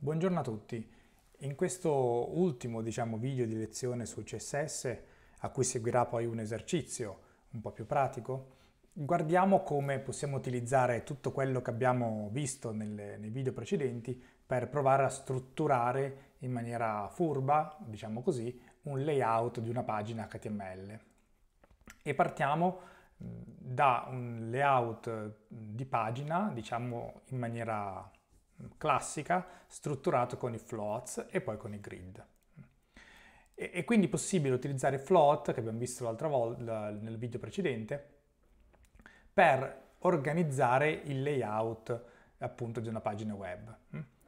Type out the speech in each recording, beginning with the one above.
Buongiorno a tutti. In questo ultimo diciamo, video di lezione su CSS, a cui seguirà poi un esercizio un po' più pratico, guardiamo come possiamo utilizzare tutto quello che abbiamo visto nelle, nei video precedenti per provare a strutturare in maniera furba, diciamo così, un layout di una pagina HTML. E partiamo mm, da un layout mm, di pagina, diciamo in maniera classica strutturato con i floats e poi con i grid. E, quindi possibile utilizzare float, che abbiamo visto l'altra volta nel video precedente, per organizzare il layout appunto di una pagina web.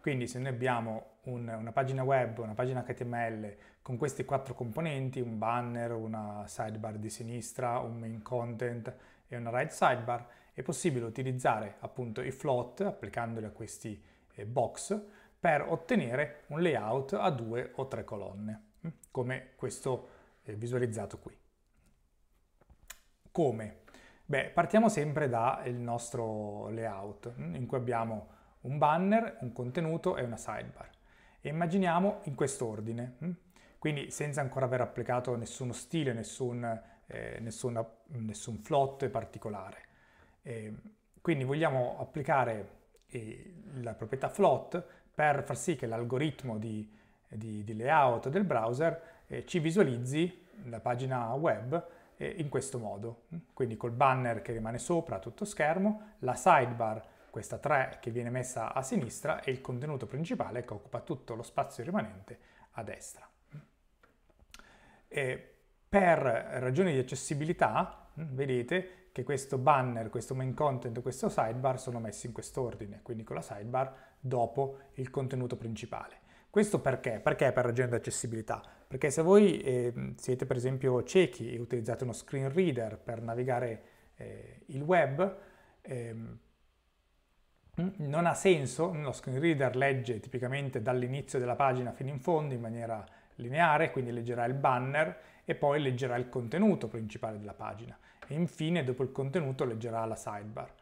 Quindi se noi abbiamo un, una pagina web, una pagina HTML con questi quattro componenti, un banner, una sidebar di sinistra, un main content e una right sidebar, è possibile utilizzare appunto i float applicandoli a questi box per ottenere un layout a due o tre colonne, mm, come questo eh, visualizzato qui. Come? Beh, partiamo sempre dal nostro layout, mm, in cui abbiamo un banner, un contenuto e una sidebar. E immaginiamo in quest'ordine, mm. quindi senza ancora aver applicato nessuno stile, nessun, eh, nessuna, nessun flot particolare. E ehm, quindi vogliamo applicare e la proprietà float per far sì che l'algoritmo di, di, di layout del browser eh, ci visualizzi la pagina web eh, in questo modo. Quindi col banner che rimane sopra tutto schermo, la sidebar, questa 3 che viene messa a sinistra e il contenuto principale che occupa tutto lo spazio rimanente a destra. E per ragioni di accessibilità, vedete, che questo banner, questo main content, questo sidebar sono messi in quest'ordine, quindi con la sidebar dopo il contenuto principale. Questo perché? Perché per ragione di accessibilità? Perché se voi eh, siete per esempio ciechi e utilizzate uno screen reader per navigare eh, il web, ehm, non ha senso, lo screen reader legge tipicamente dall'inizio della pagina fino in fondo in maniera lineare, quindi leggerà il banner e poi leggerà il contenuto principale della pagina e infine dopo il contenuto leggerà la sidebar.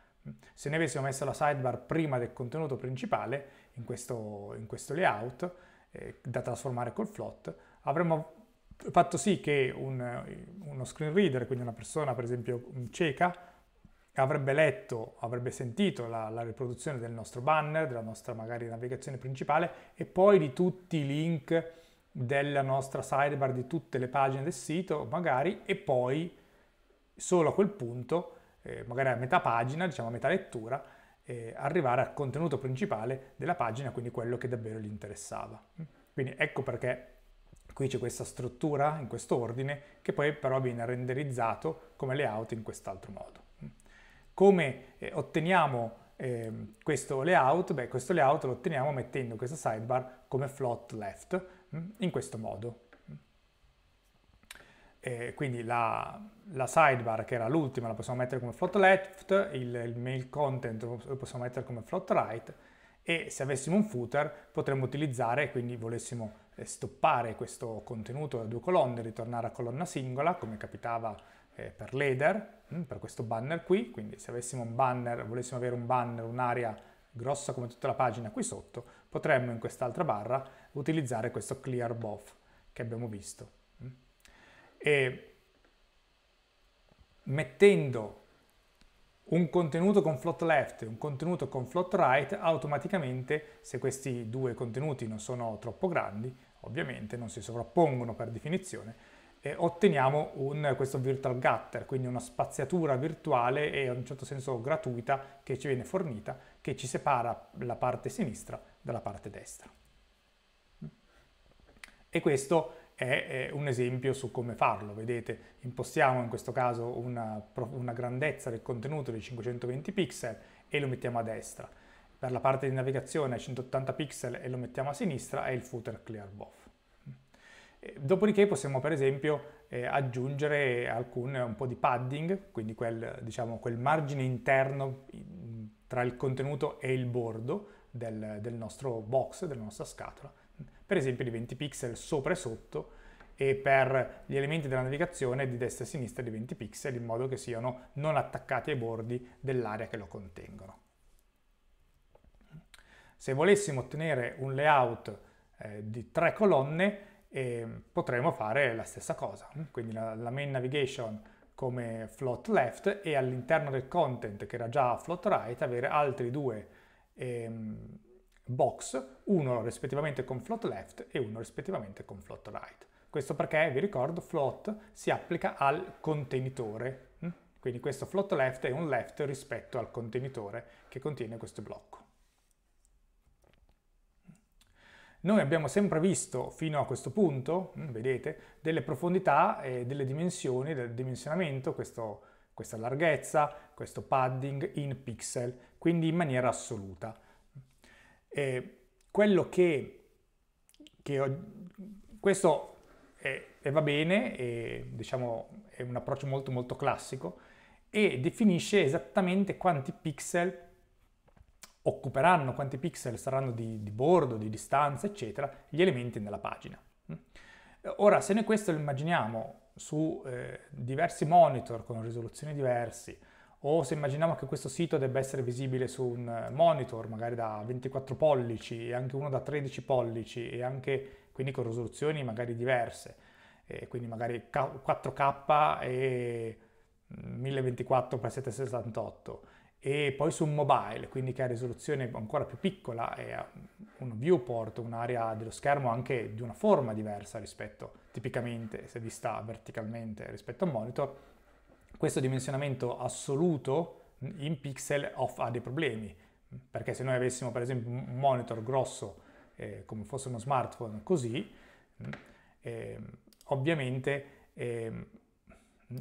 Se ne avessimo messo la sidebar prima del contenuto principale, in questo, in questo layout, eh, da trasformare col float, avremmo fatto sì che un, uno screen reader, quindi una persona per esempio cieca, avrebbe letto, avrebbe sentito la, la, riproduzione del nostro banner, della nostra magari navigazione principale e poi di tutti i link della nostra sidebar, di tutte le pagine del sito magari e poi solo a quel punto, eh, magari a metà pagina, diciamo a metà lettura, eh, arrivare al contenuto principale della pagina, quindi quello che davvero gli interessava. Quindi ecco perché qui c'è questa struttura in questo ordine che poi però viene renderizzato come layout in quest'altro modo. Come eh, otteniamo eh, questo layout? Beh, questo layout lo otteniamo mettendo questa sidebar come float left mm, in questo modo eh, quindi la, la, sidebar che era l'ultima la possiamo mettere come float left, il, il mail content lo possiamo mettere come float right e se avessimo un footer potremmo utilizzare, quindi volessimo eh, stoppare questo contenuto da due colonne, ritornare a colonna singola come capitava eh, per l'header, mm, per questo banner qui, quindi se avessimo un banner, volessimo avere un banner, un'area grossa come tutta la pagina qui sotto, potremmo in quest'altra barra utilizzare questo clear buff che abbiamo visto e mettendo un contenuto con float left e un contenuto con float right, automaticamente, se questi due contenuti non sono troppo grandi, ovviamente non si sovrappongono per definizione, e eh, otteniamo un, questo virtual gutter, quindi una spaziatura virtuale e in un certo senso gratuita che ci viene fornita, che ci separa la parte sinistra dalla parte destra. E questo è un esempio su come farlo. Vedete, impostiamo in questo caso una, una, grandezza del contenuto di 520 pixel e lo mettiamo a destra. Per la parte di navigazione 180 pixel e lo mettiamo a sinistra è il footer clear both. Eh, dopodiché possiamo per esempio eh, aggiungere alcun, un po' di padding, quindi quel, diciamo, quel margine interno tra il contenuto e il bordo del, del nostro box, della nostra scatola, per esempio di 20 pixel sopra e sotto e per gli elementi della navigazione di destra e sinistra di 20 pixel in modo che siano non attaccati ai bordi dell'area che lo contengono. Se volessimo ottenere un layout eh, di tre colonne eh, potremmo fare la stessa cosa, quindi la, la main navigation come float left e all'interno del content che era già float right avere altri due ehm, box, uno rispettivamente con float left e uno rispettivamente con float right. Questo perché, vi ricordo, float si applica al contenitore, hm? quindi questo float left è un left rispetto al contenitore che contiene questo blocco. Noi abbiamo sempre visto fino a questo punto, hm, vedete, delle profondità e delle dimensioni, del dimensionamento, questo, questa larghezza, questo padding in pixel, quindi in maniera assoluta. Eh, quello che, che ho, questo è, è va bene, è, diciamo, è un approccio molto molto classico e definisce esattamente quanti pixel occuperanno, quanti pixel saranno di, di bordo, di distanza, eccetera, gli elementi nella pagina. Mm? Ora, se noi questo lo immaginiamo su eh, diversi monitor con risoluzioni diverse, o se immaginiamo che questo sito debba essere visibile su un eh, monitor magari da 24 pollici e anche uno da 13 pollici e anche quindi con risoluzioni magari diverse, e quindi magari 4K e 1024x768 mm, e poi su un mobile, quindi che ha risoluzione ancora più piccola e ha un viewport, un'area dello schermo anche di una forma diversa rispetto tipicamente se vista verticalmente rispetto a un monitor questo dimensionamento assoluto in pixel off ha dei problemi, perché se noi avessimo per esempio un monitor grosso eh, come fosse uno smartphone così, eh, ovviamente, eh,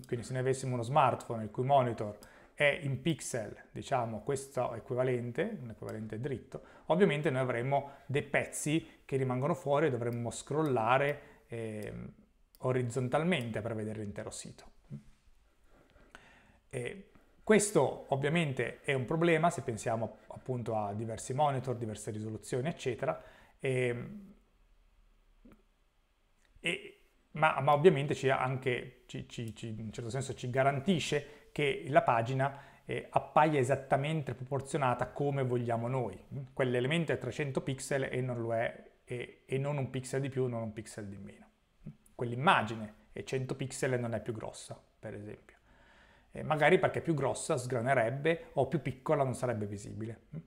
quindi se noi avessimo uno smartphone il cui monitor è in pixel, diciamo questo equivalente, un equivalente dritto, ovviamente noi avremmo dei pezzi che rimangono fuori e dovremmo scrollare ehm, orizzontalmente per vedere l'intero sito. E questo ovviamente è un problema se pensiamo appunto a diversi monitor, diverse risoluzioni, eccetera, e, ehm, e, ma, ma, ovviamente ci anche, ci, ci, in un certo senso ci garantisce che la pagina eh, appaia esattamente proporzionata come vogliamo noi. Quell'elemento è 300 pixel e non lo è, e, e non un pixel di più, non un pixel di meno. Quell'immagine è 100 pixel e non è più grossa, per esempio eh, magari perché più grossa sgranerebbe o più piccola non sarebbe visibile. Mm.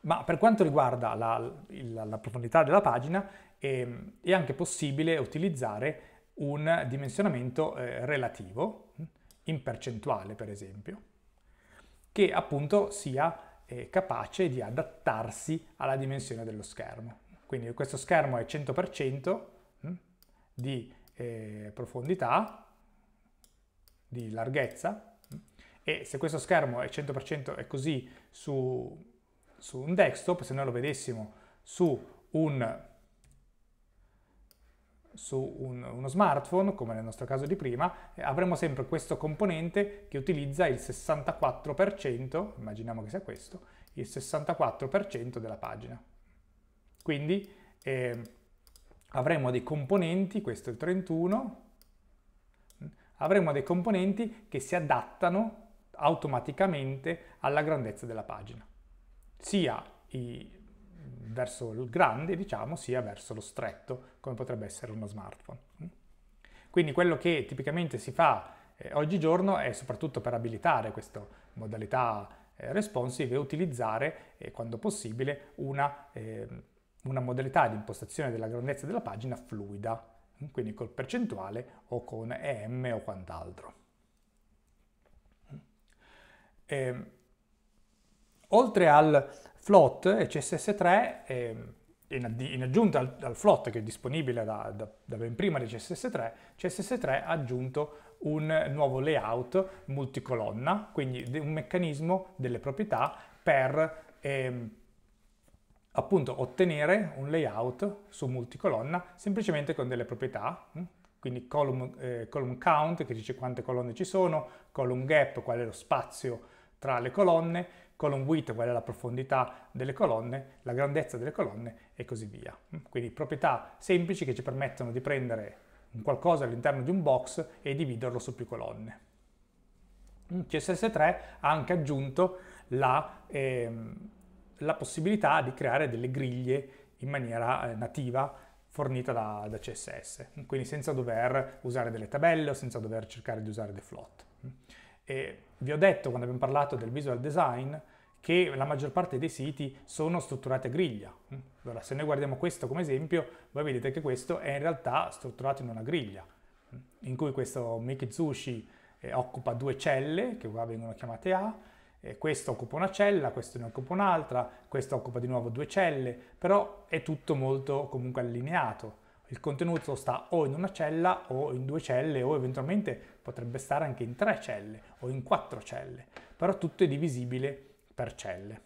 Ma per quanto riguarda la, la, la profondità della pagina, eh, è anche possibile utilizzare un dimensionamento eh, relativo, mm, in percentuale per esempio, che appunto sia eh, capace di adattarsi alla dimensione dello schermo. Quindi questo schermo è 100% mm, di eh, profondità, di larghezza e se questo schermo è 100% è così su, su un desktop, se noi lo vedessimo su un su un, uno smartphone, come nel nostro caso di prima, eh, avremo sempre questo componente che utilizza il 64%, immaginiamo che sia questo, il 64% della pagina. Quindi eh, avremo dei componenti, questo è il 31, avremo dei componenti che si adattano automaticamente alla grandezza della pagina, sia i, verso il grande, diciamo, sia verso lo stretto, come potrebbe essere uno smartphone. Quindi quello che tipicamente si fa eh, oggigiorno è soprattutto per abilitare questa modalità eh, responsive e utilizzare, eh, quando possibile, una, ehm, una modalità di impostazione della grandezza della pagina fluida, quindi col percentuale o con EM o quant'altro. E, ehm, oltre al float e CSS3, eh, ehm, in, aggiunta al, al, float che è disponibile da, da, da ben prima di CSS3, CSS3 ha aggiunto un nuovo layout multicolonna, quindi un meccanismo delle proprietà per... Eh, appunto ottenere un layout su multicolonna semplicemente con delle proprietà, mm? quindi column, eh, column, count che dice quante colonne ci sono, column gap qual è lo spazio tra le colonne, column width qual è la profondità delle colonne, la grandezza delle colonne e così via. Mm? Quindi proprietà semplici che ci permettono di prendere un qualcosa all'interno di un box e dividerlo su più colonne. Mm, CSS3 ha anche aggiunto la... Ehm, la possibilità di creare delle griglie in maniera eh, nativa fornita da, da, CSS, quindi senza dover usare delle tabelle o senza dover cercare di usare dei float. E vi ho detto quando abbiamo parlato del visual design che la maggior parte dei siti sono strutturati a griglia. Allora, se noi guardiamo questo come esempio, voi vedete che questo è in realtà strutturato in una griglia, in cui questo Mikizushi eh, occupa due celle, che qua vengono chiamate A, eh, questo occupa una cella, questo ne occupa un'altra, questo occupa di nuovo due celle, però è tutto molto comunque allineato. Il contenuto sta o in una cella o in due celle o eventualmente potrebbe stare anche in tre celle o in quattro celle, però tutto è divisibile per celle.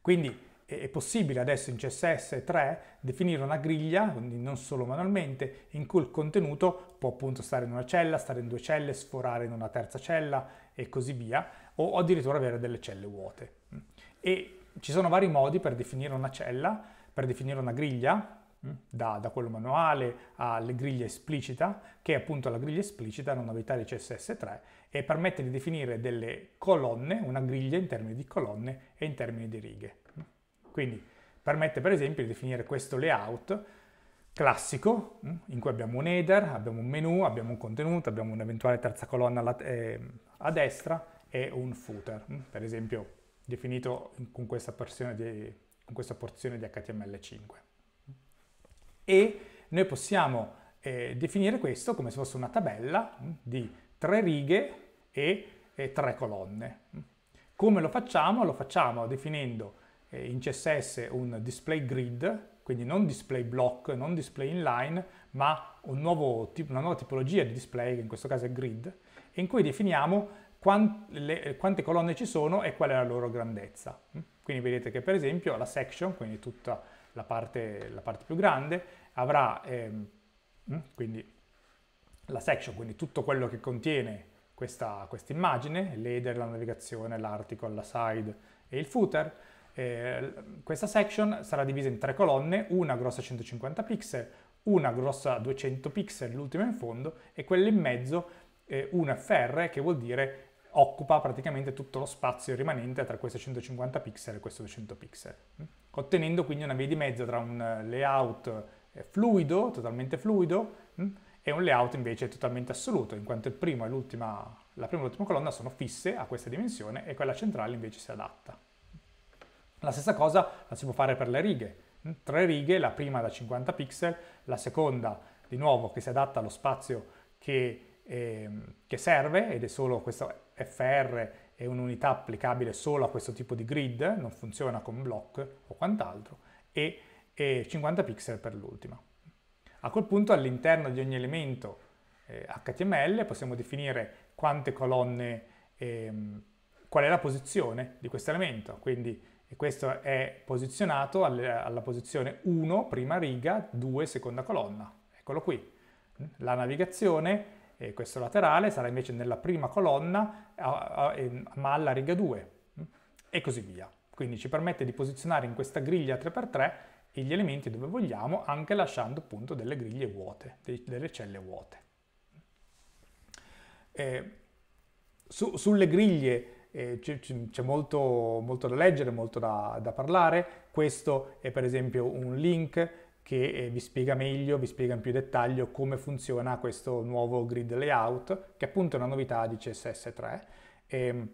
Quindi è possibile adesso in CSS 3 definire una griglia, quindi non solo manualmente, in cui il contenuto può appunto stare in una cella, stare in due celle, sforare in una terza cella e così via, o addirittura avere delle celle vuote. E ci sono vari modi per definire una cella, per definire una griglia, mm, da, da quello manuale alla griglia esplicita, che è appunto la griglia esplicita, una novità di CSS 3, e permette di definire delle colonne, una griglia in termini di colonne e in termini di righe. Quindi permette per esempio di definire questo layout classico mm, in cui abbiamo un header, abbiamo un menu, abbiamo un contenuto, abbiamo un'eventuale terza colonna ehm, a destra e un footer, mm, per esempio definito con questa, di, con questa porzione di HTML5. E noi possiamo eh, definire questo come se fosse una tabella mm, di tre righe e, e tre colonne. Come lo facciamo? Lo facciamo definendo eh, in CSS un display grid, quindi non display block, non display inline, ma un nuovo, una nuova tipologia di display, che in questo caso è grid, in cui definiamo quante colonne ci sono e qual è la loro grandezza. Mm? Quindi vedete che per esempio la section, quindi tutta la parte, la parte più grande, avrà ehm, mm? quindi la section, quindi tutto quello che contiene questa, questa immagine, l'header, la navigazione, l'article, la side e il footer, eh, questa section sarà divisa in tre colonne, una grossa 150 pixel, una grossa 200 pixel, l'ultima in fondo, e quella in mezzo, eh, una FR, che vuol dire occupa praticamente tutto lo spazio rimanente tra queste 150 pixel e queste 200 pixel, mm? ottenendo quindi una via di mezzo tra un eh, layout eh, fluido, totalmente fluido, mm? e un layout invece totalmente assoluto, in quanto il primo e la prima e l'ultima colonna sono fisse a questa dimensione e quella centrale invece si adatta. La stessa cosa la si può fare per le righe. Tre righe, la prima da 50 pixel, la seconda di nuovo che si adatta allo spazio che, eh, che serve ed è solo questo FR è un'unità applicabile solo a questo tipo di grid, non funziona con block o quant'altro, e, e 50 pixel per l'ultima. A quel punto all'interno di ogni elemento eh, HTML possiamo definire quante colonne, ehm, qual è la posizione di questo elemento, quindi e questo è posizionato alla posizione 1, prima riga, 2, seconda colonna. Eccolo qui. La navigazione, questo laterale, sarà invece nella prima colonna, ma alla riga 2, e così via. Quindi ci permette di posizionare in questa griglia 3x3 gli elementi dove vogliamo, anche lasciando appunto delle griglie vuote, delle celle vuote. Eh, su, sulle griglie c'è molto, molto, da leggere, molto da, da parlare. Questo è per esempio un link che eh, vi spiega meglio, vi spiega in più dettaglio come funziona questo nuovo grid layout, che appunto è una novità di CSS3. E ehm,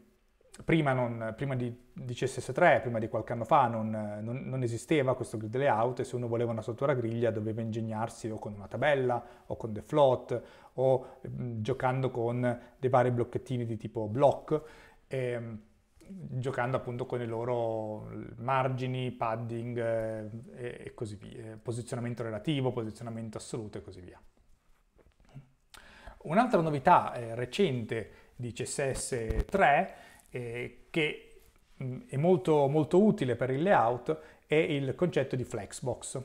prima, non, prima di, di, CSS3, prima di qualche anno fa, non, non, non, esisteva questo grid layout e se uno voleva una struttura griglia doveva ingegnarsi o con una tabella o con the float o mh, mm, giocando con dei vari blocchettini di tipo block eh, giocando appunto con i loro margini, padding eh, e così via, posizionamento relativo, posizionamento assoluto e così via. Un'altra novità eh, recente di CSS 3 eh, che mm, è molto, molto utile per il layout è il concetto di flexbox.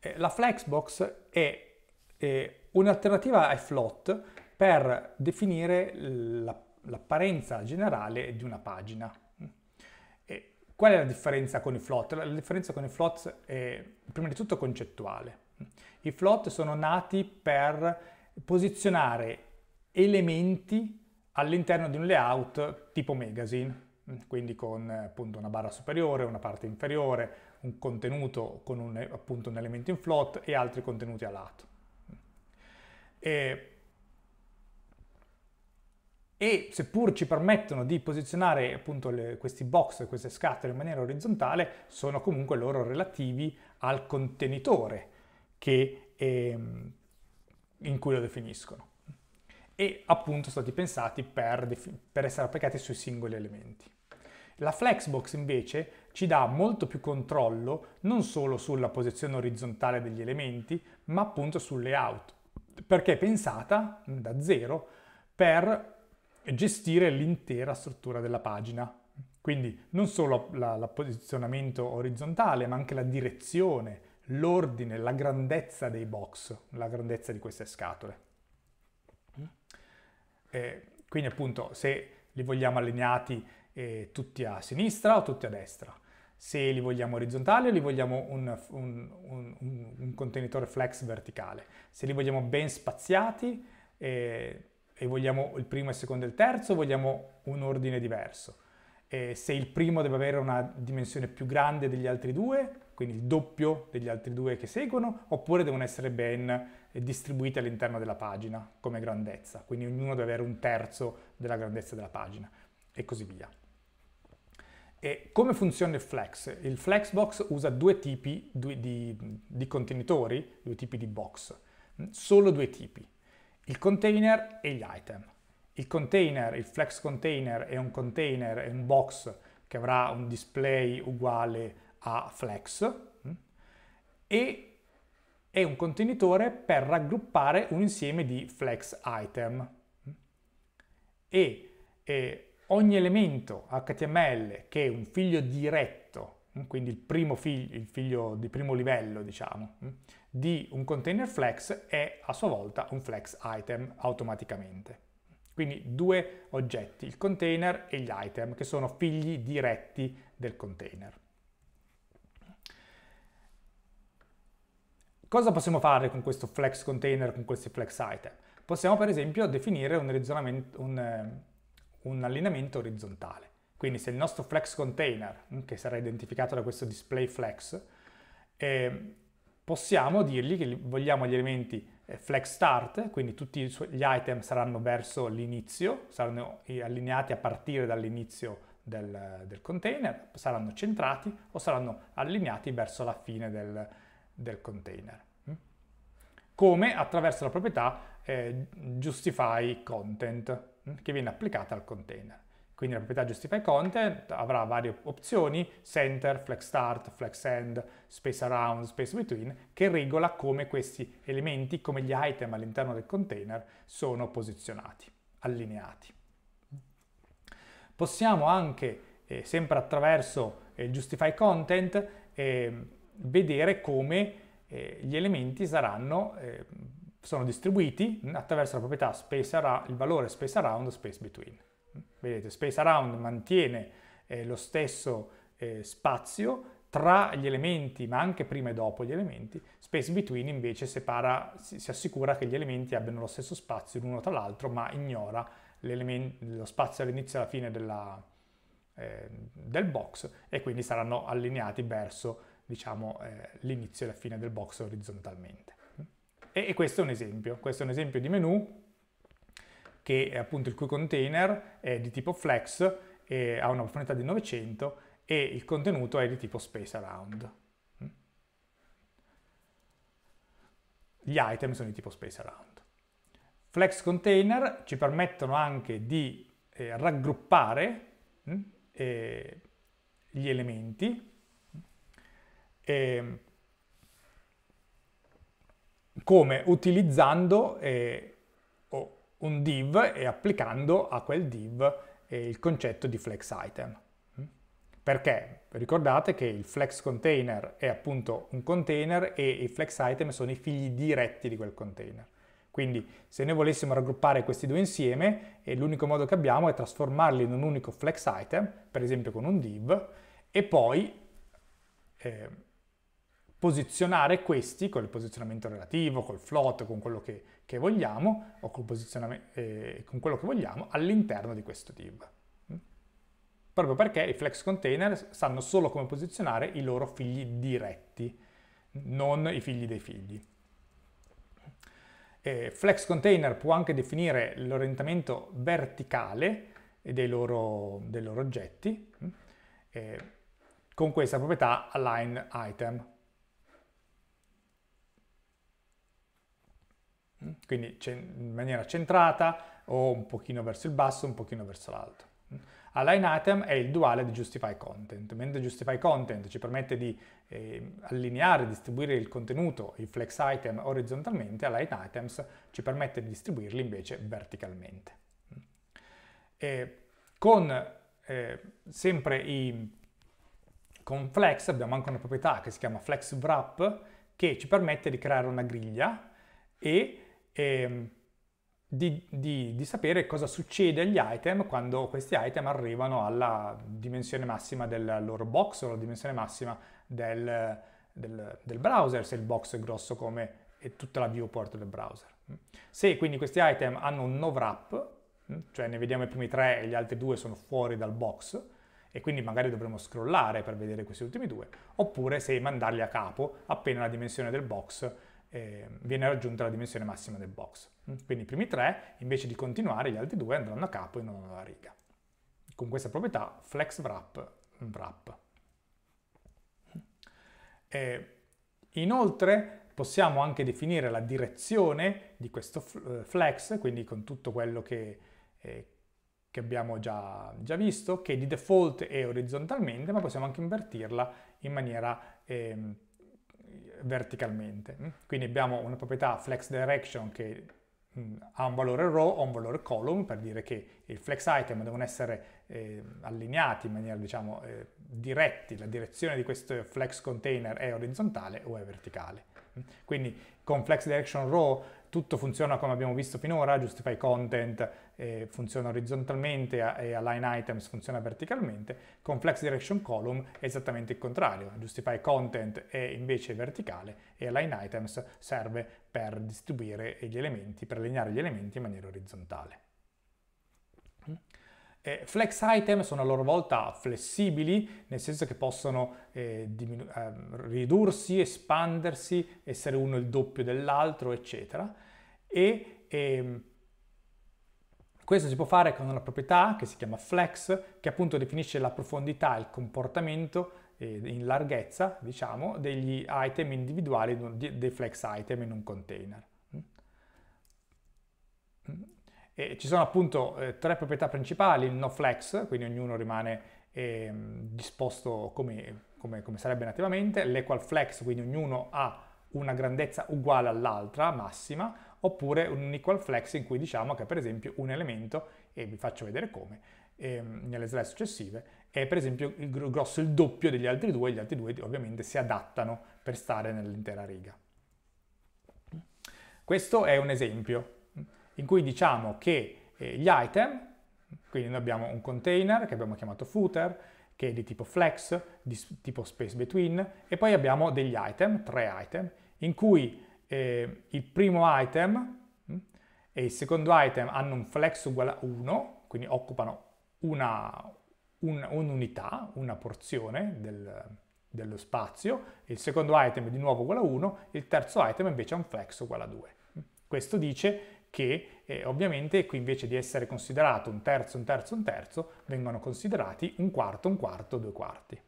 Eh, la flexbox è, è un'alternativa ai float per definire la l'apparenza generale di una pagina. E qual è la differenza con i float? La differenza con i float è prima di tutto concettuale. I float sono nati per posizionare elementi all'interno di un layout tipo magazine, quindi con appunto una barra superiore, una parte inferiore, un contenuto con un, appunto un elemento in float e altri contenuti a lato. E e seppur ci permettono di posizionare appunto le, questi box, queste scatole in maniera orizzontale, sono comunque loro relativi al contenitore che, ehm, in cui lo definiscono e appunto sono stati pensati per, per essere applicati sui singoli elementi. La Flexbox invece ci dà molto più controllo non solo sulla posizione orizzontale degli elementi, ma appunto sul layout, perché è pensata da zero per gestire l'intera struttura della pagina. Quindi non solo il posizionamento orizzontale, ma anche la direzione, l'ordine, la grandezza dei box, la grandezza di queste scatole. E quindi appunto se li vogliamo allineati eh, tutti a sinistra o tutti a destra, se li vogliamo orizzontali o li vogliamo un, un, un, un contenitore flex verticale, se li vogliamo ben spaziati, eh, e vogliamo il primo, il secondo e il terzo, vogliamo un ordine diverso. E se il primo deve avere una dimensione più grande degli altri due, quindi il doppio degli altri due che seguono, oppure devono essere ben eh, distribuiti all'interno della pagina come grandezza, quindi ognuno deve avere un terzo della grandezza della pagina e così via. E come funziona il Flex? Il Flexbox usa due tipi di, di, di contenitori, due tipi di box, solo due tipi il container e gli item. Il container, il flex container è un container, è un box che avrà un display uguale a flex mm, e è un contenitore per raggruppare un insieme di flex item. Mm. E, e ogni elemento HTML che è un figlio diretto, mm, quindi il primo figlio, il figlio di primo livello, diciamo, di un container flex è a sua volta un flex item automaticamente. Quindi due oggetti, il container e gli item, che sono figli diretti del container. Cosa possiamo fare con questo flex container, con questi flex item? Possiamo per esempio definire un, un, eh, un allineamento orizzontale. Quindi se il nostro flex container, mm, che sarà identificato da questo display flex, eh, possiamo dirgli che vogliamo gli elementi eh, flex start, quindi tutti gli item saranno verso l'inizio, saranno allineati a partire dall'inizio del, del, container, saranno centrati o saranno allineati verso la fine del, del container. Mm? Come attraverso la proprietà eh, justify content mm? che viene applicata al container. Quindi la proprietà justify content avrà varie opzioni, center, flex start, flex end, space around, space between, che regola come questi elementi, come gli item all'interno del container sono posizionati, allineati. Possiamo anche, eh, sempre attraverso eh, il eh, justify content, eh, vedere come eh, gli elementi saranno, ehm, sono distribuiti attraverso la proprietà space around, il valore space around, space between. Vedete, Space Around mantiene eh, lo stesso eh, spazio tra gli elementi, ma anche prima e dopo gli elementi. Space Between invece separa, si, si assicura che gli elementi abbiano lo stesso spazio l'uno tra l'altro, ma ignora lo spazio all'inizio e alla fine della, eh, del box e quindi saranno allineati verso diciamo, eh, l'inizio e la fine del box orizzontalmente. E, e questo è un esempio, questo è un esempio di menu che è appunto il cui container è di tipo flex, e ha una profondità di 900 e il contenuto è di tipo space around. Mm? Gli item sono di tipo space around. Flex container ci permettono anche di eh, raggruppare eh, gli elementi eh, come utilizzando eh, un div e applicando a quel div eh, il concetto di flex item. Mm? Perché? Ricordate che il flex container è appunto un container e i flex item sono i figli diretti di quel container. Quindi se noi volessimo raggruppare questi due insieme, eh, l'unico modo che abbiamo è trasformarli in un unico flex item, per esempio con un div, e poi eh, posizionare questi con il posizionamento relativo, col float, con quello che, che vogliamo o con, eh, con quello che vogliamo all'interno di questo div. Mm? Proprio perché i flex container sanno solo come posizionare i loro figli diretti, non i figli dei figli. Eh, flex container può anche definire l'orientamento verticale dei loro, dei loro oggetti mm? eh, con questa proprietà align item quindi in maniera centrata o un pochino verso il basso, un pochino verso l'alto. Align item è il duale di justify content, mentre justify content ci permette di eh, allineare, distribuire il contenuto, i flex item orizzontalmente, align items ci permette di distribuirli invece verticalmente. E con eh, sempre i con Flex abbiamo anche una proprietà che si chiama Flex Wrap che ci permette di creare una griglia e eh, di, di, di, sapere cosa succede agli item quando questi item arrivano alla dimensione massima del loro box o alla dimensione massima del, del, del browser, se il box è grosso come tutta la viewport del browser. Se quindi questi item hanno un no wrap, mm, cioè ne vediamo i primi tre e gli altri due sono fuori dal box, e quindi magari dovremmo scrollare per vedere questi ultimi due, oppure se mandarli a capo appena la dimensione del box eh, viene raggiunta la dimensione massima del box. Mm? Quindi i primi tre, invece di continuare, gli altri due andranno a capo in una alla riga. Con questa proprietà flex wrap wrap. E inoltre possiamo anche definire la direzione di questo eh, flex, quindi con tutto quello che, eh, che abbiamo già, già, visto, che di default è orizzontalmente, ma possiamo anche invertirla in maniera... Eh, verticalmente. Mm? Quindi abbiamo una proprietà flex direction che mm, ha un valore row o un valore column per dire che i flex item devono essere eh, allineati in maniera diciamo eh, diretti, la direzione di questo flex container è orizzontale o è verticale. Mm? Quindi con flex direction row tutto funziona come abbiamo visto finora, Justify Content eh, funziona orizzontalmente e Align Items funziona verticalmente, con Flex Direction Column è esattamente il contrario, Justify Content è invece verticale e Align Items serve per distribuire gli elementi, per allineare gli elementi in maniera orizzontale. Eh, flex item sono a loro volta flessibili, nel senso che possono eh, eh, ridursi, espandersi, essere uno il doppio dell'altro, eccetera e ehm, questo si può fare con una proprietà che si chiama flex, che appunto definisce la profondità, il comportamento eh, in larghezza, diciamo, degli item individuali, dei flex item in un container. Mm? Mm? E ci sono appunto eh, tre proprietà principali, il no flex, quindi ognuno rimane eh, disposto come, come, come, sarebbe nativamente, l'equal flex, quindi ognuno ha una grandezza uguale all'altra, massima, oppure un equal flex in cui diciamo che per esempio un elemento, e vi faccio vedere come, ehm, nelle slide successive, è per esempio il grosso il doppio degli altri due, gli altri due ovviamente si adattano per stare nell'intera riga. Questo è un esempio in cui diciamo che eh, gli item, quindi noi abbiamo un container che abbiamo chiamato footer, che è di tipo flex, di tipo space between, e poi abbiamo degli item, tre item, in cui eh, il primo item mm, e il secondo item hanno un flex uguale a 1, quindi occupano una, un, un'unità, una porzione del, dello spazio, il secondo item è di nuovo uguale a 1, il terzo item invece ha un flex uguale a 2. Questo dice che eh, ovviamente qui invece di essere considerato un terzo, un terzo, un terzo, vengono considerati un quarto, un quarto, due quarti.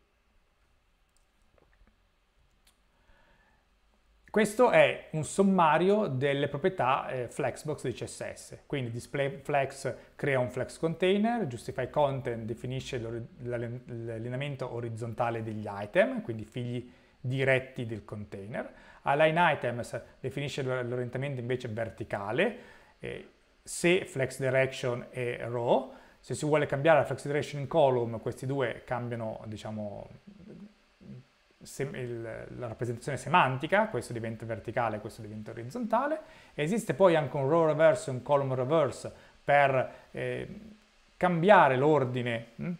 Questo è un sommario delle proprietà eh, Flexbox di CSS, quindi display flex crea un flex container, justify content definisce l'allineamento orizzontale degli item, quindi figli diretti del container, align items definisce l'orientamento invece verticale, eh, se flex direction e row, se si vuole cambiare la flex direction in column questi due cambiano diciamo il, la rappresentazione semantica, questo diventa verticale, questo diventa orizzontale. Esiste poi anche un row reverse e un column reverse per eh, cambiare l'ordine hm?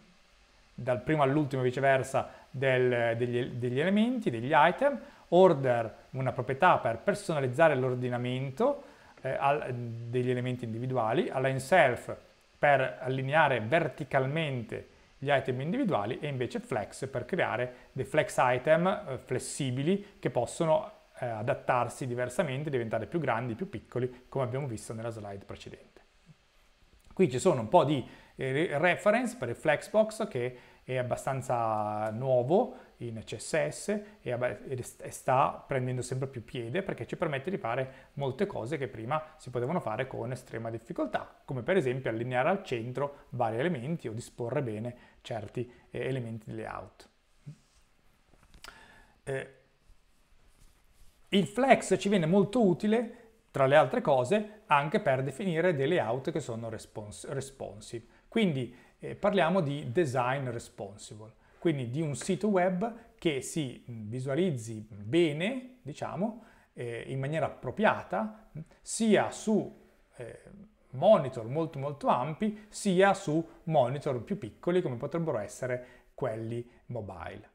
dal primo all'ultimo viceversa del, degli, degli elementi, degli item, order una proprietà per personalizzare l'ordinamento eh, al, degli elementi individuali, align self per allineare verticalmente gli item individuali e invece flex per creare dei flex item eh, flessibili che possono eh, adattarsi diversamente, diventare più grandi, più piccoli, come abbiamo visto nella slide precedente. Qui ci sono un po' di eh, reference per il Flexbox che è abbastanza nuovo, in CSS e, sta prendendo sempre più piede perché ci permette di fare molte cose che prima si potevano fare con estrema difficoltà, come per esempio allineare al centro vari elementi o disporre bene certi eh, elementi di layout. Eh, il flex ci viene molto utile tra le altre cose anche per definire dei layout che sono responsive. Quindi eh, parliamo di design responsible quindi di un sito web che si visualizzi bene, diciamo, eh, in maniera appropriata, sia su eh, monitor molto molto ampi, sia su monitor più piccoli come potrebbero essere quelli mobile.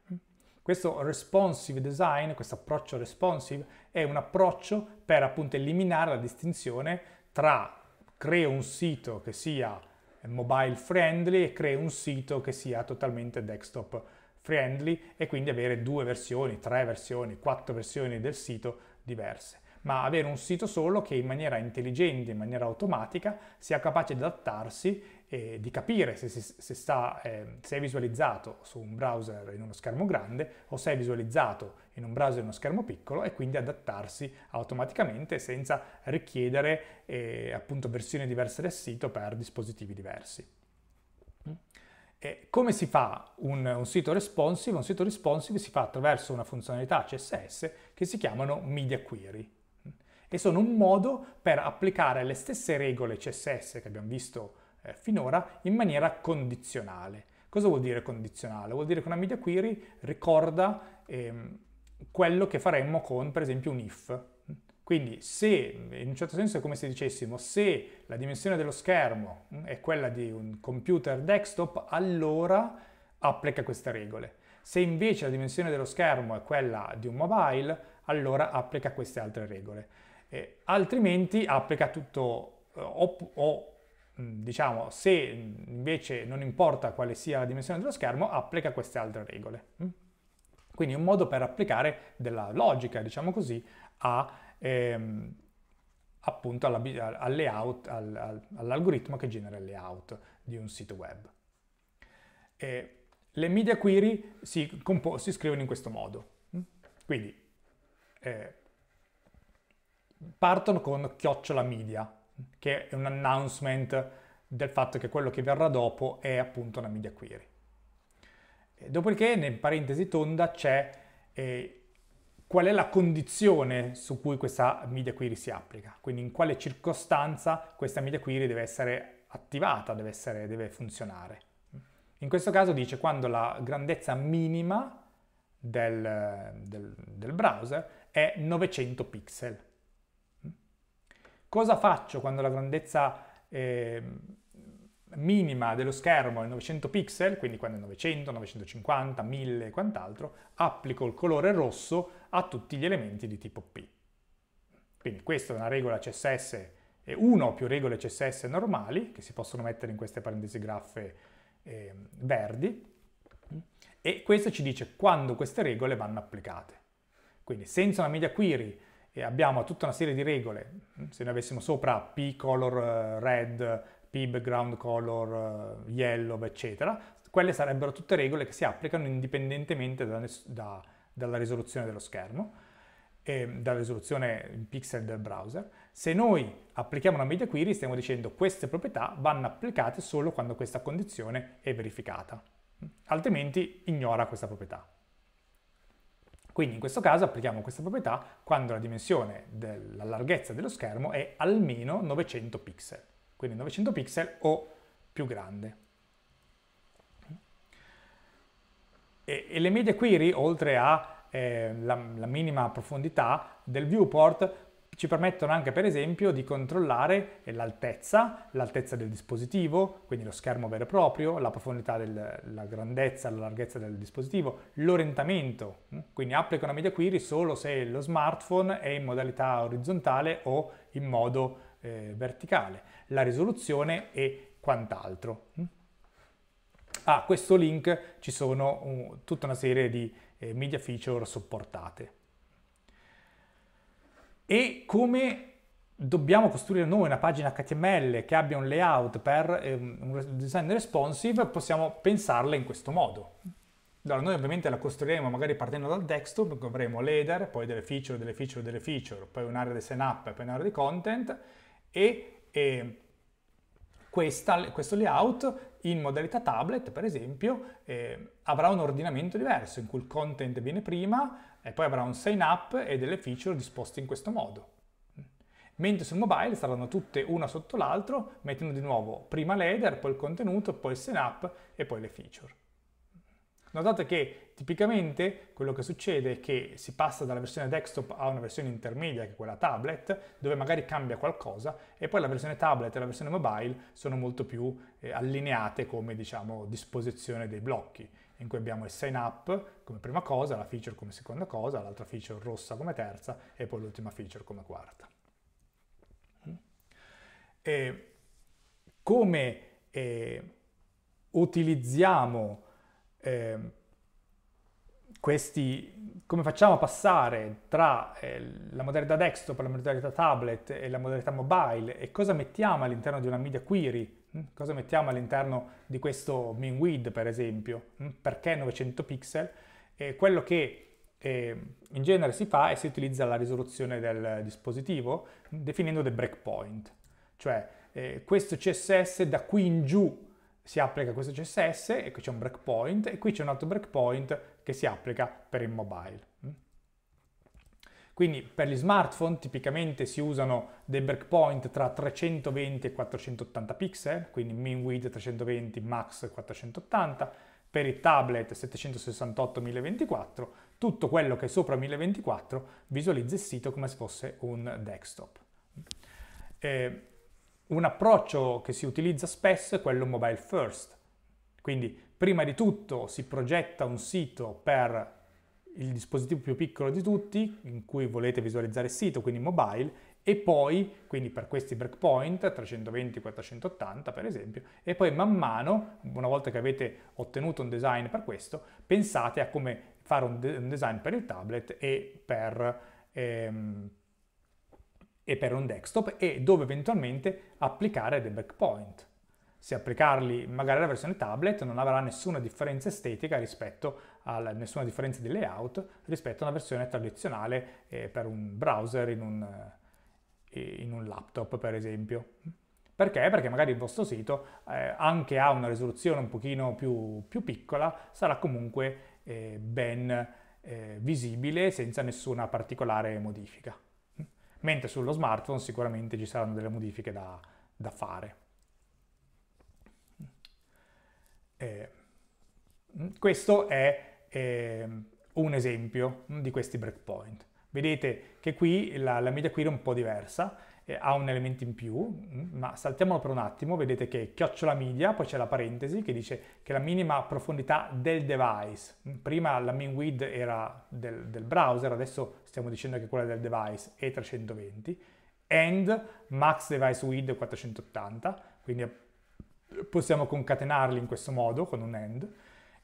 Questo responsive design, questo approccio responsive, è un approccio per appunto eliminare la distinzione tra creo un sito che sia mobile friendly e crei un sito che sia totalmente desktop friendly e quindi avere due versioni, tre versioni, quattro versioni del sito diverse ma avere un sito solo che in maniera intelligente, in maniera automatica, sia capace di adattarsi eh, di capire se, si, se, sta, eh, se, è visualizzato su un browser in uno schermo grande o se è visualizzato in un browser in uno schermo piccolo e quindi adattarsi automaticamente senza richiedere eh, appunto versioni diverse del sito per dispositivi diversi. E come si fa un, un sito responsive? Un sito responsive si fa attraverso una funzionalità CSS che si chiamano media query e sono un modo per applicare le stesse regole CSS che abbiamo visto eh, finora in maniera condizionale. Cosa vuol dire condizionale? Vuol dire che una media query ricorda ehm, quello che faremmo con per esempio un if. Quindi se, in un certo senso è come se dicessimo, se la dimensione dello schermo mm, è quella di un computer desktop, allora applica queste regole. Se invece la dimensione dello schermo è quella di un mobile, allora applica queste altre regole. E eh, altrimenti applica tutto eh, o, o Mm, diciamo, se invece non importa quale sia la dimensione dello schermo, applica queste altre regole. Mm. Quindi un modo per applicare della logica, diciamo così, a, ehm, appunto alla, al layout, al, al, all'algoritmo che genera il layout di un sito web. E le media query si, compo- si scrivono in questo modo. Mm. Quindi eh, partono con chiocciola media, che è un announcement del fatto che quello che verrà dopo è appunto una media query. dopodiché, nel parentesi tonda, c'è eh, qual è la condizione su cui questa media query si applica, quindi in quale circostanza questa media query deve essere attivata, deve, essere, deve funzionare. In questo caso dice quando la grandezza minima del, del, del browser è 900 pixel. Cosa faccio quando la grandezza eh, minima dello schermo è 900 pixel, quindi quando è 900, 950, 1000 e quant'altro, applico il colore rosso a tutti gli elementi di tipo P. Quindi questa è una regola CSS, eh, una o più regole CSS normali, che si possono mettere in queste parentesi graffe eh, verdi, e questo ci dice quando queste regole vanno applicate. Quindi senza una media query e abbiamo tutta una serie di regole, se ne avessimo sopra P color eh, red, P background color eh, yellow, eccetera, quelle sarebbero tutte regole che si applicano indipendentemente da, da, dalla risoluzione dello schermo, e dalla risoluzione in pixel del browser. Se noi applichiamo una media query stiamo dicendo queste proprietà vanno applicate solo quando questa condizione è verificata, altrimenti ignora questa proprietà. Quindi in questo caso applichiamo questa proprietà quando la dimensione della larghezza dello schermo è almeno 900 pixel, quindi 900 pixel o più grande. E, e le media query, oltre alla eh, minima profondità del viewport, ci permettono anche per esempio di controllare eh, l'altezza, l'altezza del dispositivo, quindi lo schermo vero e proprio, la profondità, del, la grandezza, la larghezza del dispositivo, l'orientamento, mm? quindi applicano una media query solo se lo smartphone è in modalità orizzontale o in modo eh, verticale, la risoluzione e quant'altro. A mm? ah, questo link ci sono uh, tutta una serie di eh, media feature supportate e come dobbiamo costruire noi una pagina HTML che abbia un layout per eh, un design responsive, possiamo pensarla in questo modo. Allora, noi ovviamente la costruiremo magari partendo dal desktop, avremo l'header, poi delle feature, delle feature, delle feature, poi un'area di setup, up, poi un'area di content e, e ehm, questa, questo layout in modalità tablet, per esempio, eh, avrà un ordinamento diverso in cui il content viene prima, e poi avrà un sign up e delle feature disposte in questo modo. Mentre sul mobile saranno tutte una sotto l'altro, mettendo di nuovo prima l'header, poi il contenuto, poi il sign up e poi le feature. Notate che tipicamente quello che succede è che si passa dalla versione desktop a una versione intermedia, che è quella tablet, dove magari cambia qualcosa e poi la versione tablet e la versione mobile sono molto più eh, allineate come diciamo, disposizione dei blocchi in cui abbiamo il sign up come prima cosa, la feature come seconda cosa, l'altra feature rossa come terza e poi l'ultima feature come quarta. Mm? E come eh, utilizziamo eh, questi, come facciamo a passare tra eh, la modalità desktop, la modalità tablet e la modalità mobile e cosa mettiamo all'interno di una media query Mm? Cosa mettiamo all'interno di questo mean width, per esempio? Mm? Perché 900 pixel? E eh, quello che eh, in genere si fa è si utilizza la risoluzione del dispositivo mm, definendo dei breakpoint. Cioè eh, questo CSS da qui in giù si applica questo CSS e qui c'è un breakpoint e qui c'è un altro breakpoint che si applica per il mobile. Quindi per gli smartphone tipicamente si usano dei breakpoint tra 320 e 480 pixel, quindi min width 320, max 480, per i tablet 768-1024, tutto quello che è sopra 1024 visualizza il sito come se fosse un desktop. E un approccio che si utilizza spesso è quello mobile first, quindi prima di tutto si progetta un sito per il dispositivo più piccolo di tutti in cui volete visualizzare il sito, quindi mobile, e poi, quindi per questi breakpoint, 320-480 per esempio, e poi man mano, una volta che avete ottenuto un design per questo, pensate a come fare un, de- un design per il tablet e per, ehm, e per un desktop e dove eventualmente applicare dei breakpoint se applicarli magari alla versione tablet non avrà nessuna differenza estetica rispetto a nessuna differenza di layout rispetto a una versione tradizionale eh, per un browser in un, eh, in un, laptop per esempio. Perché? Perché magari il vostro sito, eh, anche a una risoluzione un pochino più, più piccola, sarà comunque eh, ben eh, visibile senza nessuna particolare modifica. Mentre sullo smartphone sicuramente ci saranno delle modifiche da, da fare. Eh, mm, questo è eh, un esempio mm, di questi breakpoint. Vedete che qui la, la media query è un po' diversa, eh, ha un elemento in più, mm, ma saltiamolo per un attimo, vedete che chiocciola media, poi c'è la parentesi che dice che la minima profondità del device, prima la min width era del, del browser, adesso stiamo dicendo che quella del device è 320, and max device width 480, quindi possiamo concatenarli in questo modo con un AND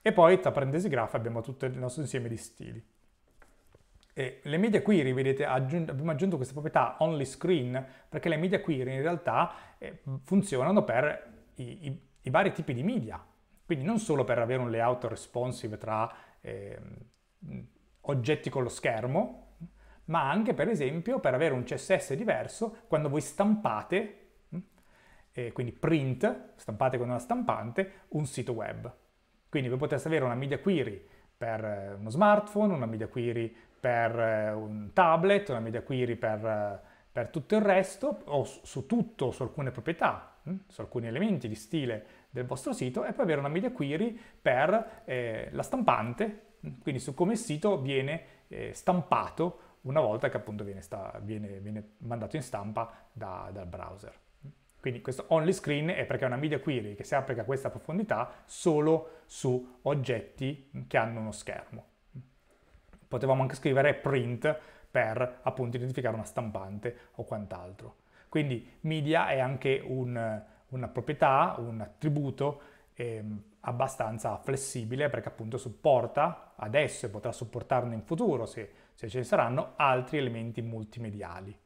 e poi tra parentesi graph abbiamo tutto il nostro insieme di stili. E le media query, vedete, aggiung abbiamo aggiunto questa proprietà only screen perché le media query in realtà eh, funzionano per i, i, i, vari tipi di media, quindi non solo per avere un layout responsive tra eh, oggetti con lo schermo, ma anche per esempio per avere un CSS diverso quando voi stampate eh, quindi print, stampate con una stampante, un sito web. Quindi voi potreste avere una media query per eh, uno smartphone, una media query per eh, un tablet, una media query per, eh, per tutto il resto, o su tutto, su alcune proprietà, hm? su alcuni elementi di stile del vostro sito, e poi avere una media query per eh, la stampante, hm? quindi su come il sito viene eh, stampato una volta che appunto viene, sta, viene, viene mandato in stampa da, dal browser. Quindi questo only screen è perché è una media query che si applica a questa profondità solo su oggetti che hanno uno schermo. Potevamo anche scrivere print per appunto identificare una stampante o quant'altro. Quindi media è anche un, una proprietà, un attributo eh, abbastanza flessibile perché appunto supporta adesso e potrà supportarne in futuro se, se ce ne saranno altri elementi multimediali.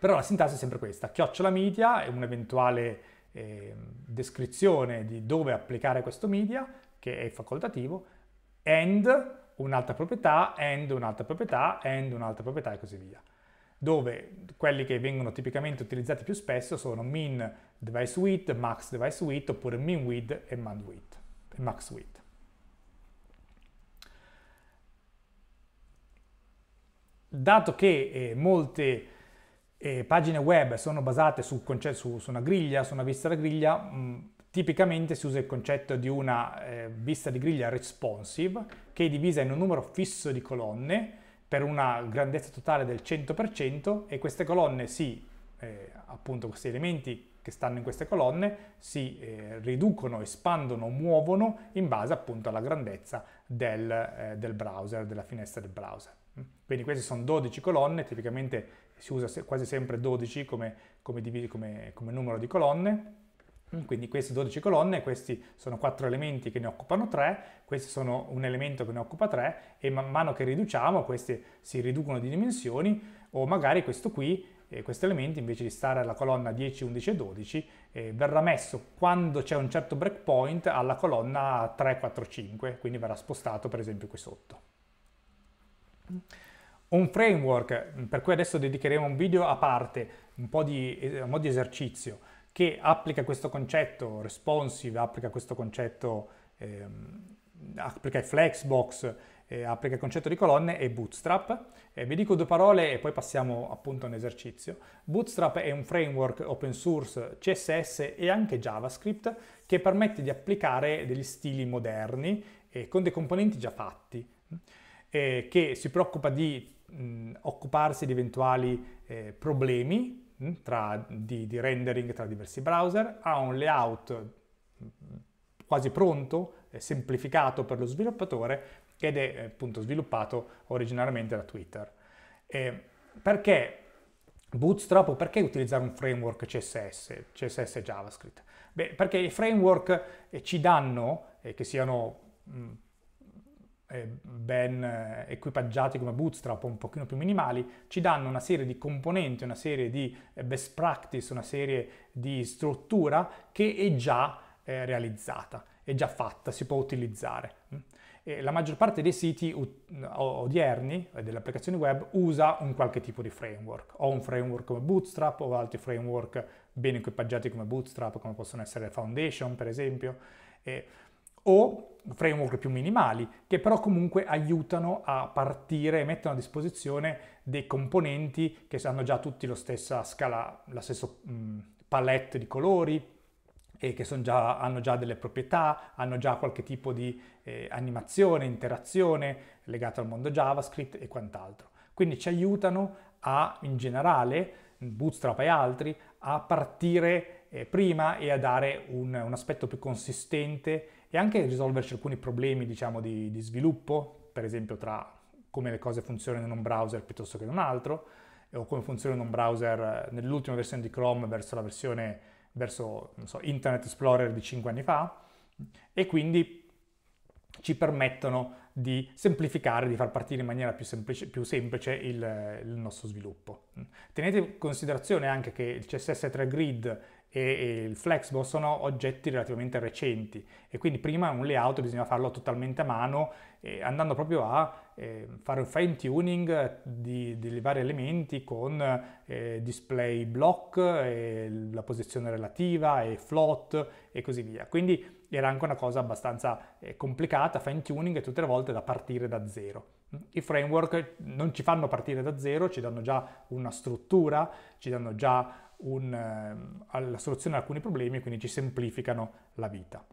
Però la sintassi è sempre questa, chiocciola media e un'eventuale eh, descrizione di dove applicare questo media, che è facoltativo, and un'altra proprietà, and un'altra proprietà, and un'altra proprietà e così via. Dove quelli che vengono tipicamente utilizzati più spesso sono min device width, max device width, oppure min width e width, e max width. Dato che eh, molte eh, pagine web sono basate su, su, su, una griglia, su una vista da griglia, mh, mm, tipicamente si usa il concetto di una eh, vista di griglia responsive che è divisa in un numero fisso di colonne per una grandezza totale del 100% e queste colonne si, eh, appunto questi elementi che stanno in queste colonne si eh, riducono, espandono, muovono in base appunto alla grandezza del, eh, del browser, della finestra del browser. Mm. Quindi queste sono 12 colonne, tipicamente si usa se, quasi sempre 12 come, come, dividi, come, come numero di colonne, mm. quindi queste 12 colonne, questi sono quattro elementi che ne occupano 3, questi sono un elemento che ne occupa 3 e man mano che riduciamo queste si riducono di dimensioni o magari questo qui, eh, questo elemento invece di stare alla colonna 10, 11 e 12 eh, verrà messo quando c'è un certo breakpoint alla colonna 3, 4, 5, quindi verrà spostato per esempio qui sotto. Mm un framework, per cui adesso dedicheremo un video a parte, un po' di, eh, un po di esercizio, che applica questo concetto responsive, applica questo concetto, eh, applica il flexbox, eh, applica il concetto di colonne e Bootstrap. Eh, vi dico due parole e poi passiamo appunto a un esercizio. Bootstrap è un framework open source CSS e anche JavaScript che permette di applicare degli stili moderni eh, con dei componenti già fatti, eh, che si preoccupa di mh, occuparsi di eventuali eh, problemi mh, tra, di, di rendering tra diversi browser, ha un layout quasi pronto, eh, semplificato per lo sviluppatore ed è eh, appunto sviluppato originariamente da Twitter. E perché Bootstrap o perché utilizzare un framework CSS, CSS e JavaScript? Beh, perché i framework eh, ci danno, eh, che siano eh, ben eh, equipaggiati come Bootstrap un pochino più minimali, ci danno una serie di componenti, una serie di eh, best practice, una serie di struttura che è già eh, realizzata, è già fatta, si può utilizzare. E la maggior parte dei siti odierni delle applicazioni web usa un qualche tipo di framework, o un framework come Bootstrap o altri framework ben equipaggiati come Bootstrap, come possono essere Foundation per esempio. E o framework più minimali, che però comunque aiutano a partire e mettono a disposizione dei componenti che hanno già tutti la stessa scala, la stessa palette di colori, e che già, hanno già delle proprietà, hanno già qualche tipo di eh, animazione, interazione legata al mondo JavaScript e quant'altro. Quindi ci aiutano a, in generale, Bootstrap e altri, a partire eh, prima e a dare un, un aspetto più consistente e anche risolverci alcuni problemi diciamo, di, di sviluppo, per esempio tra come le cose funzionano in un browser piuttosto che in un altro, eh, o come funziona in un browser eh, nell'ultima versione di Chrome verso la versione verso so, Internet Explorer di 5 anni fa e quindi ci permettono di semplificare, di far partire in maniera più semplice, più semplice il, il, nostro sviluppo. Tenete in considerazione anche che il CSS3 Grid e, il Flexbox sono oggetti relativamente recenti e quindi prima un layout bisogna farlo totalmente a mano eh, andando proprio a eh, fare un fine tuning eh, di, dei vari elementi con eh, display block, la posizione relativa e float e così via. Quindi era anche una cosa abbastanza eh, complicata, fine tuning tutte le volte da partire da zero. Mm. I framework non ci fanno partire da zero, ci danno già una struttura, ci danno già un, ehm, la soluzione ad alcuni problemi, quindi ci semplificano la vita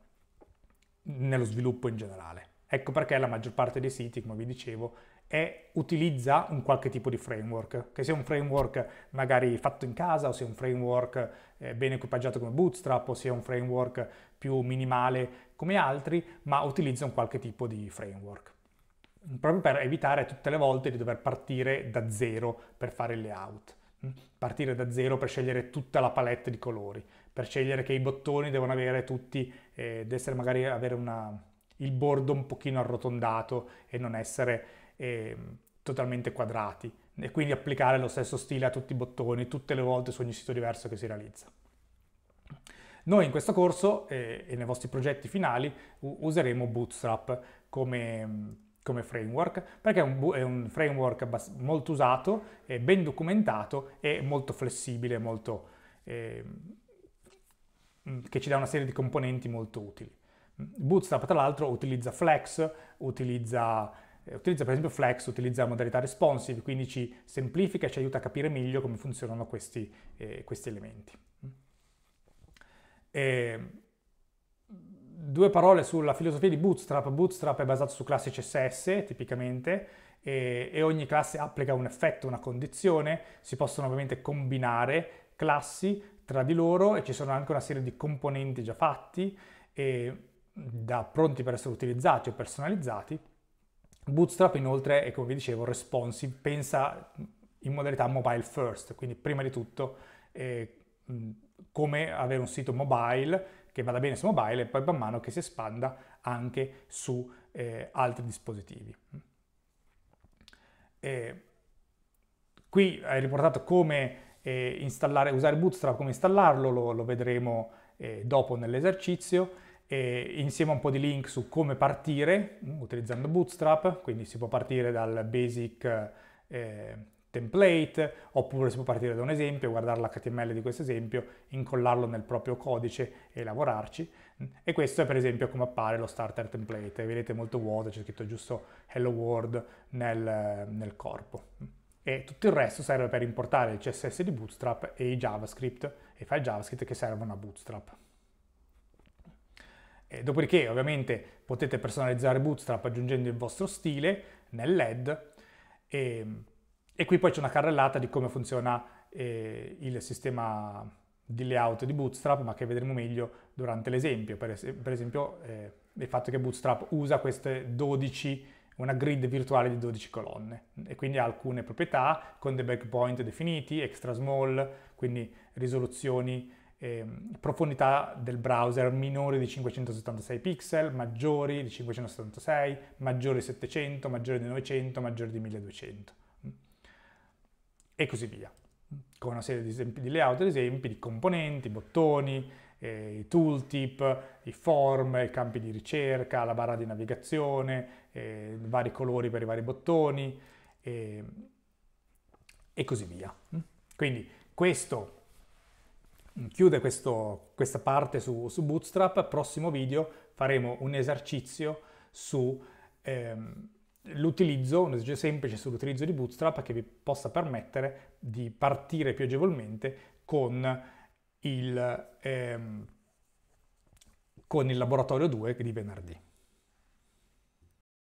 nello sviluppo in generale. Ecco perché la maggior parte dei siti, come vi dicevo, è, utilizza un qualche tipo di framework, che sia un framework magari fatto in casa o sia un framework eh, ben equipaggiato come Bootstrap o sia un framework più minimale come altri, ma utilizza un qualche tipo di framework. Proprio per evitare tutte le volte di dover partire da zero per fare il layout, hm? partire da zero per scegliere tutta la palette di colori, per scegliere che i bottoni devono avere tutti, eh, essere magari avere una il bordo un pochino arrotondato e non essere eh, totalmente quadrati e quindi applicare lo stesso stile a tutti i bottoni tutte le volte su ogni sito diverso che si realizza. Noi in questo corso eh, e nei vostri progetti finali useremo Bootstrap come, come framework perché è un, è un framework bas- molto usato, ben documentato e molto flessibile, molto, eh, che ci dà una serie di componenti molto utili. Bootstrap tra l'altro utilizza Flex, utilizza, eh, utilizza, per esempio Flex, utilizza modalità responsive, quindi ci semplifica e ci aiuta a capire meglio come funzionano questi, eh, questi elementi. E, due parole sulla filosofia di Bootstrap. Bootstrap è basato su classi CSS tipicamente e, e ogni classe applica un effetto, una condizione, si possono ovviamente combinare classi tra di loro e ci sono anche una serie di componenti già fatti e da pronti per essere utilizzati o personalizzati. Bootstrap inoltre è come vi dicevo responsive, pensa in modalità mobile first, quindi prima di tutto eh, come avere un sito mobile che vada bene su mobile e poi man mano che si espanda anche su eh, altri dispositivi. E qui hai riportato come eh, usare Bootstrap, come installarlo, lo, lo vedremo eh, dopo nell'esercizio e insieme a un po' di link su come partire mm, utilizzando Bootstrap, quindi si può partire dal basic eh, template oppure si può partire da un esempio, guardare l'HTML di questo esempio, incollarlo nel proprio codice e lavorarci e questo è per esempio come appare lo starter template, vedete molto vuoto, c'è scritto giusto hello world nel, nel corpo e tutto il resto serve per importare il CSS di Bootstrap e i JavaScript e i file JavaScript che servono a Bootstrap. E dopodiché ovviamente potete personalizzare Bootstrap aggiungendo il vostro stile nel LED e, ehm, e qui poi c'è una carrellata di come funziona eh, il sistema di layout di Bootstrap ma che vedremo meglio durante l'esempio. Per, es- per esempio eh, il fatto che Bootstrap usa queste 12 una grid virtuale di 12 colonne e quindi ha alcune proprietà con dei breakpoint definiti, extra small, quindi risoluzioni eh, profondità del browser minori di 576 pixel, maggiori di 576, maggiori di 700, maggiori di 900, maggiori di 1200 e così via. Con una serie di esempi di layout, ad esempio, di componenti, bottoni, eh, i tooltip, i form, i campi di ricerca, la barra di navigazione, eh, vari colori per i vari bottoni ehm, e così via. Quindi questo chiude questo, questa parte su, su, Bootstrap, prossimo video faremo un esercizio sull'utilizzo, ehm, un esercizio semplice sull'utilizzo di Bootstrap che vi possa permettere di partire più agevolmente con il, ehm, con il laboratorio 2 di venerdì.